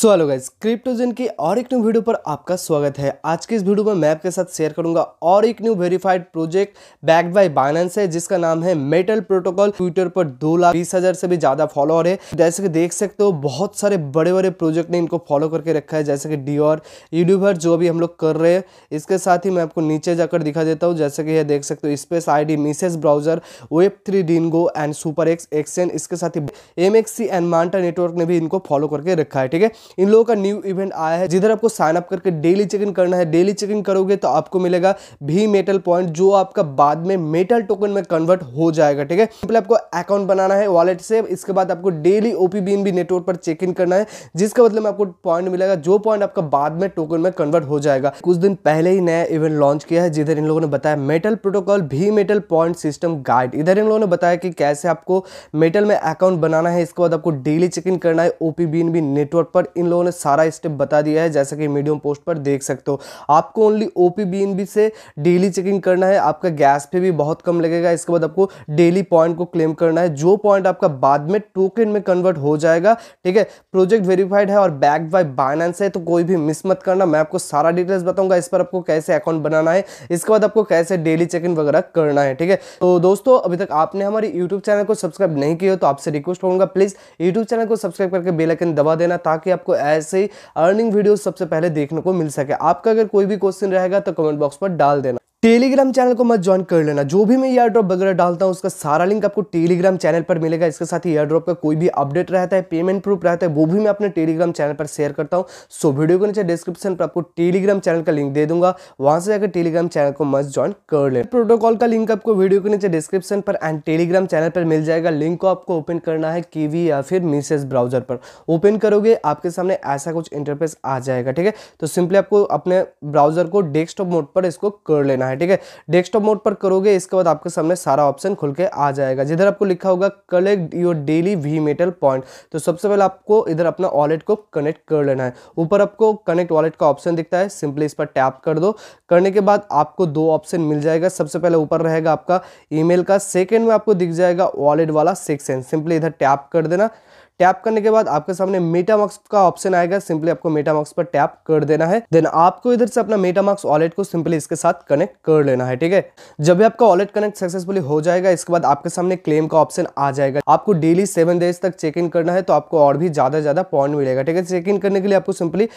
so hello क्रिप्टोजन की और एक न्यू वीडियो पर आपका स्वागत है आज के इस वीडियो में मैं आपके साथ शेयर करूंगा और एक new verified project backed by Binance है जिसका नाम है मेटल प्रोटोकॉल ट्विटर पर दो लाख बीस हजार से भी ज्यादा फॉलोअर है जैसे कि देख सकते हो बहुत सारे बड़े बड़े प्रोजेक्ट ने इनको फॉलो करके रखा है जैसे कि डिओर यूट्यूबर जो भी हम लोग कर रहे हैं इसके साथ ही मैं आपको नीचे जाकर दिखा देता हूँ जैसे कि यह देख सकते हो space I D Mises browser web three Dingo and super X exchange इसके साथ ही एम एंड मांटा नेटवर्क ने भी इनको फॉलो करके रखा है ठीक है इन लोगों का न्यू इवेंट आया है जिधर आपको साइन अप करके डेली चेक इन करना है डेली चेक इन करोगे तो आपको मिलेगा भी मेटल पॉइंट जो आपका बाद में मेटल टोकन में कन्वर्ट हो जाएगा ठीक है सिंपली आपको अकाउंट बनाना है वॉलेट से इसके बाद आपको डेली ओपीबीएनबी नेटवर्क पर चेक इन करना है जिसका मतलब आपको पॉइंट मिलेगा जो पॉइंट आपका बाद में टोकन में कन्वर्ट हो जाएगा कुछ दिन पहले ही नया इवेंट लॉन्च किया है जिधर इन लोगों ने बताया मेटल प्रोटोकॉल भी मेटल पॉइंट सिस्टम गाइड इधर इन लोगों ने बताया कि कैसे आपको मेटल में अकाउंट बनाना है इसके बाद आपको डेली चेक इन करना है ओपीबीएनबी नेटवर्क पर इन लोगों ने सारा स्टेप बता दिया है जैसा कि मीडियम पोस्ट पर देख सकते हो आपको ओनली ओ पी से डेली चेकिंग करना है आपका गैस पे भी बहुत कम लगेगा इसके बाद आपको डेली पॉइंट को क्लेम करना है जो पॉइंट आपका बाद में टोकन में कन्वर्ट हो जाएगा ठीक है प्रोजेक्ट वेरीफाइड है और बैक बाय बाइनेंस है तो कोई भी मिस मत करना मैं आपको सारा डिटेल्स बताऊंगा इस पर आपको कैसे अकाउंट बनाना है इसके बाद आपको कैसे डेली चेक इन वगैरह करना है ठीक है तो दोस्तों अभी तक आपने हमारे यूट्यूब चैनल को सब्सक्राइब नहीं किया तो आपसे रिक्वेस्ट करूंगा प्लीज़ यूट्यूब चैनल को सब्सक्राइब करके बेलाइकन दबा देना ताकि आप आपको ऐसे ही अर्निंग वीडियो सबसे पहले देखने को मिल सके आपका अगर कोई भी क्वेश्चन रहेगा तो कमेंट बॉक्स पर डाल देना टेलीग्राम चैनल को मत ज्वाइन कर लेना जो भी मैं एयर ड्रॉप वगैरह डालता हूँ उसका सारा लिंक आपको टेलीग्राम चैनल पर मिलेगा इसके साथ ही एयर ड्रॉप का कोई भी अपडेट रहता है पेमेंट प्रूफ रहता है वो भी मैं अपने टेलीग्राम चैनल पर शेयर करता हूँ सो वीडियो के नीचे डिस्क्रिप्शन पर आपको टेलीग्राम चैनल का लिंक दे दूंगा वहाँ से जाकर टेलीग्राम चैनल को मस्त ज्वाइन कर लेना प्रोटोकॉल का लिंक आपको वीडियो के नीचे डिस्क्रिप्शन पर एंड टेलीग्राम चैनल पर मिल जाएगा लिंक को आपको ओपन करना है कीवी या फिर मिसेज ब्राउजर पर ओपन करोगे आपके सामने ऐसा कुछ इंटरफेस आ जाएगा ठीक है तो सिंपली आपको अपने ब्राउजर को डेस्कटॉप मोड पर इसको कर लेना है है ठीक है डेस्कटॉप मोड पर करोगे इसके बाद आपके सामने सारा ऑप्शन खुल के आ जाएगा जिधर आपको लिखा होगा collect your daily V metal point तो सबसे पहले आपको इधर अपना वॉलेट को कनेक्ट कर लेना है ऊपर आपको कनेक्ट वॉलेट का ऑप्शन दिखता है सिंपली इस पर टैप कर दो करने के बाद आपको दो ऑप्शन मिल जाएगा सबसे पहले ऊपर रहेगा आपका ईमेल का सेकेंड में आपको दिख जाएगा वॉलेट वाला सेक्शन सिंपली इधर टैप कर देना टैप करने के बाद आपके सामने मेटामार्क्स का ऑप्शन आएगा सिंपली आपको मेटामार्क्स पर टैप कर देना है देन आपको इधर से अपना मेटामार्क्स वॉलेट को सिंपली इसके साथ कनेक्ट कर लेना है ठीक है जब भी आपका वॉलेट कनेक्ट सक्सेसफुली हो जाएगा इसके बाद आपके सामने क्लेम का ऑप्शन आ जाएगा आपको डेली सेवन डेज तक चेक इन करना है तो आपको और भी ज्यादा ज्यादा पॉइंट मिलेगा ठीक है चेक इन करने के लिए आपको सिंपली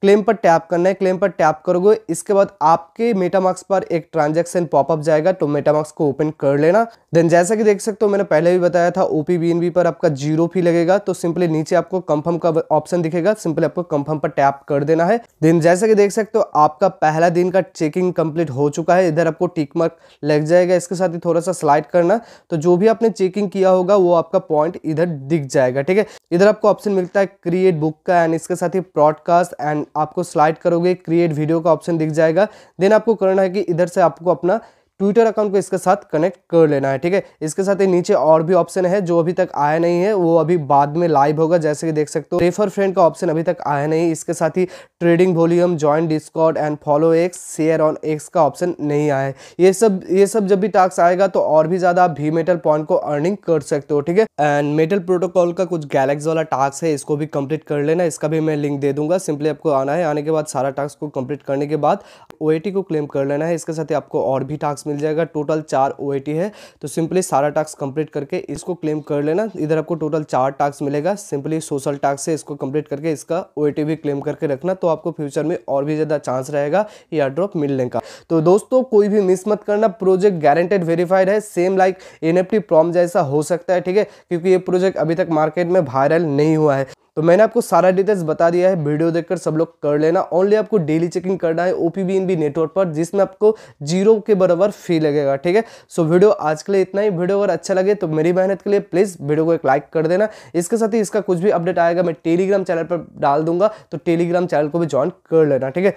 क्लेम पर टैप करना है क्लेम पर टैप करोगे इसके बाद आपके मेटामार्क्स पर एक ट्रांजेक्शन पॉपअप जाएगा तो मेटामार्क्स को ओपन कर लेना देन जैसा कि देख सकते हो मैंने पहले भी बताया था ओपी बी पर आपका जीरो फी लगेगा तो सिंपली नीचे आपको कंफर्म का ऑप्शन दिखेगा सिंपली आपको कंफर्म पर टैप कर देना है देन जैसा कि देख सकते हो आपका पहला दिन का चेकिंग कंप्लीट हो चुका है इधर आपको टिक मार्क लग जाएगा इसके साथ ही थोड़ा सा स्लाइड करना तो जो भी आपने चेकिंग किया होगा वो आपका पॉइंट इधर दिख जाएगा ठीक है इधर आपको ऑप्शन मिलता है क्रिएट बुक का एंड इसके साथ ही ब्रॉडकास्ट एंड आपको स्लाइड करोगे क्रिएट वीडियो का ऑप्शन दिख जाएगा देन आपको करना है कि इधर से आपको अपना ट्विटर अकाउंट को इसके साथ कनेक्ट कर लेना है ठीक है इसके साथ ही नीचे और भी ऑप्शन है जो अभी तक आया नहीं है वो अभी बाद में लाइव होगा जैसे कि देख सकते हो रेफर फ्रेंड का ऑप्शन अभी तक आया नहीं इसके साथ ही trading volume join Discord and follow X share on X का ऑप्शन नहीं आया है ये सब ये सब जब भी टास्क आएगा तो और भी ज़्यादा आप भी मेटल पॉइंट को अर्निंग कर सकते हो ठीक है एंड मेटल प्रोटोकॉल का कुछ गैलेक्स वाला टास्क है इसको भी कंप्लीट कर लेना इसका भी मैं लिंक दे दूंगा सिंपली आपको आना है आने के बाद सारा टास्क को कंप्लीट करने के बाद ओ को क्लेम कर लेना है इसके साथ ही आपको और भी टास्क मिल जाएगा टोटल चार ओ है तो सिंपली सारा टास्क कंप्लीट करके इसको क्लेम कर लेना इधर आपको टोटल चार टास्क मिलेगा सिंपली सोशल टास्क से इसको कंप्लीट करके इसका ओ भी क्लेम करके रखना तो आपको फ्यूचर में और भी ज़्यादा चांस रहेगा एयर ड्रॉप मिलने का तो दोस्तों कोई भी मिस मत करना प्रोजेक्ट गारंटेड वेरीफाइड है सेम लाइक एन एफ जैसा हो सकता है ठीक है क्योंकि ये प्रोजेक्ट अभी तक मार्केट में वायरल नहीं हुआ है तो मैंने आपको सारा डिटेल्स बता दिया है वीडियो देखकर सब लोग कर लेना ओनली आपको डेली चेकिंग करना है ओपीबीएनबी नेटवर्क पर जिसमें आपको जीरो के बराबर फी लगेगा ठीक है सो वीडियो आज के लिए इतना ही वीडियो अगर अच्छा लगे तो मेरी मेहनत के लिए प्लीज़ वीडियो को एक लाइक कर देना इसके साथ ही इसका कुछ भी अपडेट आएगा मैं टेलीग्राम चैनल पर डाल दूंगा तो टेलीग्राम चैनल को भी ज्वाइन कर लेना ठीक है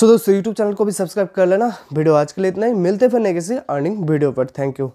सो दोस्तों यूट्यूब चैनल को भी सब्सक्राइब कर लेना वीडियो आज के लिए इतना ही मिलते फिर किसी अर्निंग वीडियो पर थैंक यू